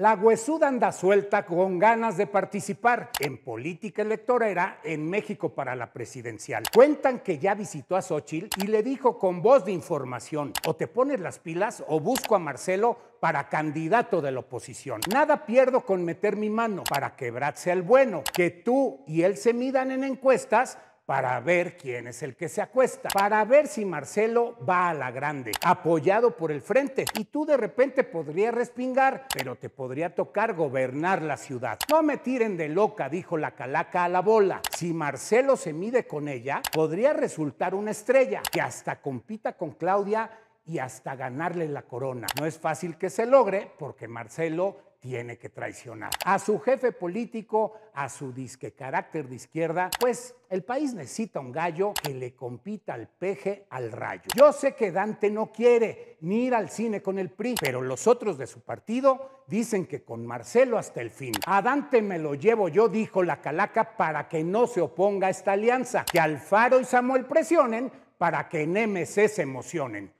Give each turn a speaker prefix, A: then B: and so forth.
A: La huesuda anda suelta con ganas de participar en política electorera en México para la presidencial. Cuentan que ya visitó a Xochitl y le dijo con voz de información, o te pones las pilas o busco a Marcelo para candidato de la oposición. Nada pierdo con meter mi mano para que Brad sea el bueno, que tú y él se midan en encuestas para ver quién es el que se acuesta, para ver si Marcelo va a la grande, apoyado por el frente. Y tú de repente podrías respingar, pero te podría tocar gobernar la ciudad. No me tiren de loca, dijo la calaca a la bola. Si Marcelo se mide con ella, podría resultar una estrella que hasta compita con Claudia y hasta ganarle la corona. No es fácil que se logre porque Marcelo tiene que traicionar a su jefe político, a su disque carácter de izquierda, pues el país necesita un gallo que le compita al peje al rayo. Yo sé que Dante no quiere ni ir al cine con el PRI, pero los otros de su partido dicen que con Marcelo hasta el fin. A Dante me lo llevo yo, dijo la calaca, para que no se oponga a esta alianza, que Alfaro y Samuel presionen para que en MC se emocionen.